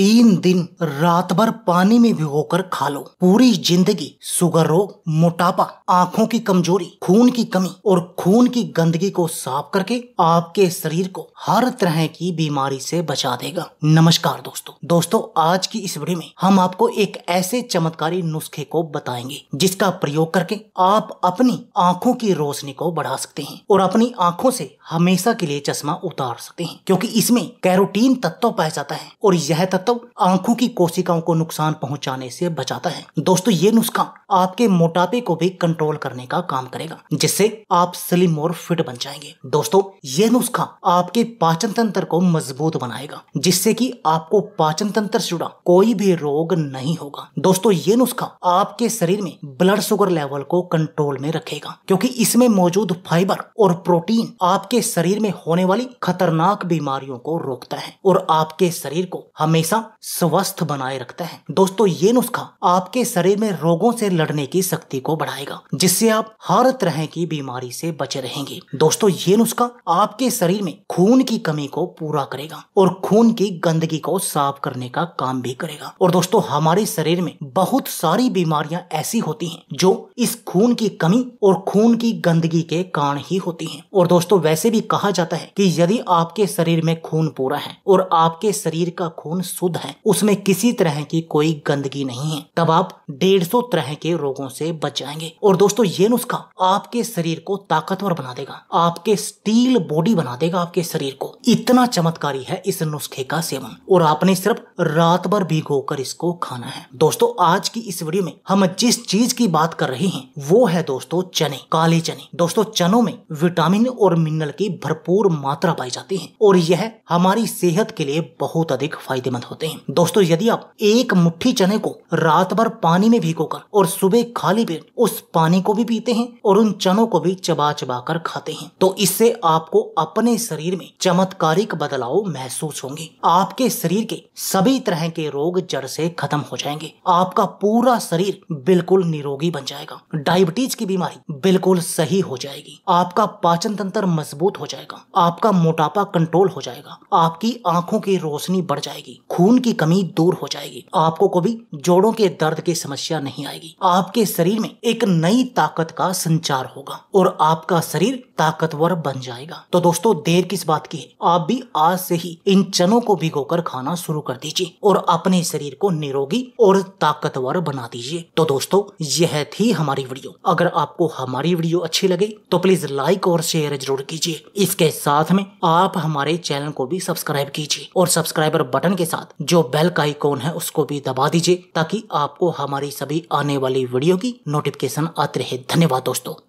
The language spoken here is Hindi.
तीन दिन रात भर पानी में भिगोकर खा लो पूरी जिंदगी सुगर रोग मोटापा आंखों की कमजोरी खून की कमी और खून की गंदगी को साफ करके आपके शरीर को हर तरह की बीमारी से बचा देगा नमस्कार दोस्तों दोस्तों आज की इस वीडियो में हम आपको एक ऐसे चमत्कारी नुस्खे को बताएंगे जिसका प्रयोग करके आप अपनी आंखों की रोशनी को बढ़ा सकते हैं और अपनी आंखों से हमेशा के लिए चश्मा उतार सकते हैं क्योंकि इसमें कैरोटीन तत्व पाया जाता है और यह तत्व तो आंखों की कोशिकाओं को नुकसान पहुंचाने से बचाता है दोस्तों ये नुस्खा आपके मोटापे को भी कंट्रोल करने का काम करेगा जिससे आप स्लिम और फिट बन जाएंगे दोस्तों ये नुस्खा आपके पाचन तंत्र को मजबूत बनाएगा जिससे कि आपको पाचन तंत्र से जुड़ा कोई भी रोग नहीं होगा दोस्तों ये नुस्खा आपके शरीर में ब्लड शुगर लेवल को कंट्रोल में रखेगा क्योंकि इसमें मौजूद फाइबर और प्रोटीन आपके शरीर में होने वाली खतरनाक बीमारियों को रोकता है और आपके शरीर को हमेशा हमेशा स्वस्थ बनाए रखता है दोस्तों ये नुस्खा आपके शरीर में रोगों से लड़ने की शक्ति को बढ़ाएगा जिससे आप हर तरह की बीमारी से बचे रहेंगे दोस्तों ये नुस्खा आपके शरीर में खून की कमी को पूरा करेगा और खून की गंदगी को साफ करने का काम भी करेगा और दोस्तों हमारे शरीर में बहुत सारी बीमारियां ऐसी होती हैं जो इस खून की कमी और खून की गंदगी के कारण ही होती हैं और दोस्तों वैसे भी कहा जाता है कि यदि आपके शरीर में खून पूरा है और आपके शरीर का खून शुद्ध है उसमें किसी तरह की कोई गंदगी नहीं है तब आप डेढ़ सौ तरह के रोगों से बच जाएंगे और दोस्तों ये नुस्खा आपके शरीर को ताकतवर बना देगा आपके स्टील बॉडी बना देगा आपके शरीर को इतना चमत्कारी है इस नुस्खे का सेवन और आपने सिर्फ रात भर भिगो कर इसको खाना है दोस्तों आज की इस वीडियो में हम जिस चीज की बात कर रहे हैं वो है दोस्तों चने काले चने दोस्तों चनों में विटामिन और मिनरल की भरपूर मात्रा पाई जाती है और यह हमारी सेहत के लिए बहुत अधिक फायदेमंद होते हैं दोस्तों यदि आप एक मुट्ठी चने को रात भर पानी में भिगोकर और सुबह खाली पेट उस पानी को भी पीते हैं और उन चनों को भी चबा चबा कर खाते हैं तो इससे आपको अपने शरीर में चमत्कारिक बदलाव महसूस होंगे आपके शरीर के सभी तरह के रोग जड़ से खत्म हो जाएंगे आपका पूरा शरीर बिल्कुल निरोगी बन जाएगा डायबिटीज की बीमारी बिल्कुल सही हो जाएगी आपका पाचन तंत्र मजबूत हो जाएगा आपका मोटापा कंट्रोल हो जाएगा आपकी आंखों की रोशनी बढ़ जाएगी खून की कमी दूर हो जाएगी आपको कभी जोड़ों के दर्द की समस्या नहीं आएगी आपके शरीर में एक नई ताकत का संचार होगा और आपका शरीर ताकतवर बन जाएगा तो दोस्तों देर किस बात की है आप भी आज से ही इन चनों को भिगो खाना शुरू कर दीजिए और अपने शरीर को निरोगी और ताकतवर बना दीजिए तो दोस्तों यह थी हमारी वीडियो अगर आपको हमारी वीडियो अच्छी लगे तो प्लीज लाइक और शेयर जरूर कीजिए इसके साथ में आप हमारे चैनल को भी सब्सक्राइब कीजिए और सब्सक्राइबर बटन के साथ साथ जो बेल का आइकॉन है उसको भी दबा दीजिए ताकि आपको हमारी सभी आने वाली वीडियो की नोटिफिकेशन आते रहे धन्यवाद दोस्तों